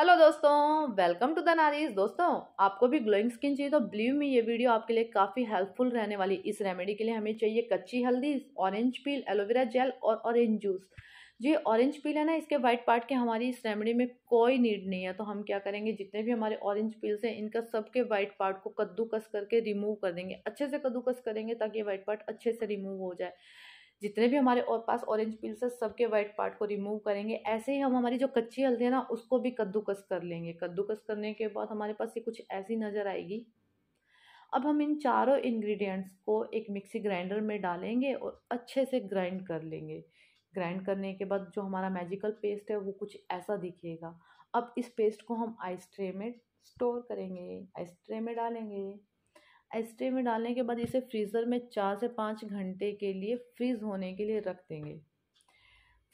hello दोस्तों welcome to the नारीज दोस्तों आपको भी ग्लोइंग स्किन चाहिए तो ब्लीव में ये वीडियो आपके लिए काफ़ी हेल्पफुल रहने वाली इस रेमेडी के लिए हमें चाहिए कच्ची हल्दी ऑरेंज पील एलोवेरा जेल और ऑरेंज जूस जी ऑरेंज पील है ना इसके वाइट पार्ट के हमारी इस रेमेडी में कोई नीड नहीं है तो हम क्या करेंगे जितने भी हमारे ऑरेंज पील्स हैं इनका सबके वाइट पार्ट को कद्दूकस करके रिमूव कर देंगे अच्छे से कद्दूकस करेंगे ताकि वाइट पार्ट अच्छे से रिमूव हो जाए जितने भी हमारे और पास ऑरेंज पील्स है सबके वाइट पार्ट को रिमूव करेंगे ऐसे ही हम हमारी जो कच्ची हल्दी है ना उसको भी कद्दूकस कर लेंगे कद्दूकस करने के बाद हमारे पास ये कुछ ऐसी नज़र आएगी अब हम इन चारों इंग्रेडिएंट्स को एक मिक्सी ग्राइंडर में डालेंगे और अच्छे से ग्राइंड कर लेंगे ग्राइंड करने के बाद जो हमारा मैजिकल पेस्ट है वो कुछ ऐसा दिखेगा अब इस पेस्ट को हम आइस ट्रे में स्टोर करेंगे आइस ट्रे में डालेंगे एस्टे में डालने के बाद इसे फ्रीज़र में चार से पाँच घंटे के लिए फ्रीज़ होने के लिए रख देंगे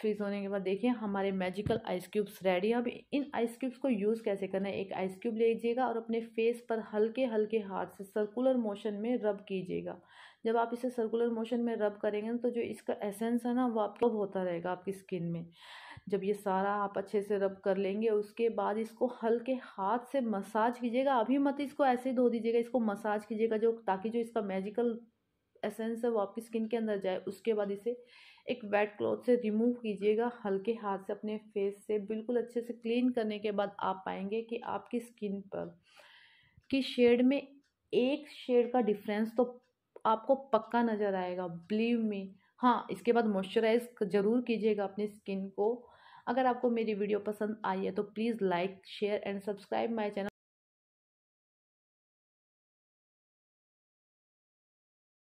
फ्रीज़ होने के बाद देखिए हमारे मैजिकल आइस क्यूब्स रेडी हैं अब इन आइस क्यूब्स को यूज़ कैसे करना है एक आइस क्यूब लीजिएगा और अपने फेस पर हल्के हल्के हाथ से सर्कुलर मोशन में रब कीजिएगा जब आप इसे सर्कुलर मोशन में रब करेंगे तो जो इसका एसेंस है ना वो आपको होता रहेगा आपकी स्किन में जब ये सारा आप अच्छे से रब कर लेंगे उसके बाद इसको हल्के हाथ से मसाज कीजिएगा अभी मत इसको ऐसे धो दीजिएगा इसको मसाज कीजिएगा जो ताकि जो इसका मैजिकल एसेंस है वो आपकी स्किन के अंदर जाए उसके बाद इसे एक वेट क्लॉथ से रिमूव कीजिएगा हल्के हाथ से अपने फेस से बिल्कुल अच्छे से क्लीन करने के बाद आप पाएंगे कि आपकी स्किन पर की शेड में एक शेड का डिफरेंस तो आपको पक्का नज़र आएगा ब्लीव में हाँ इसके बाद मॉइस्चराइज ज़रूर कीजिएगा अपनी स्किन को अगर आपको मेरी वीडियो पसंद आई है तो please like share and subscribe my channel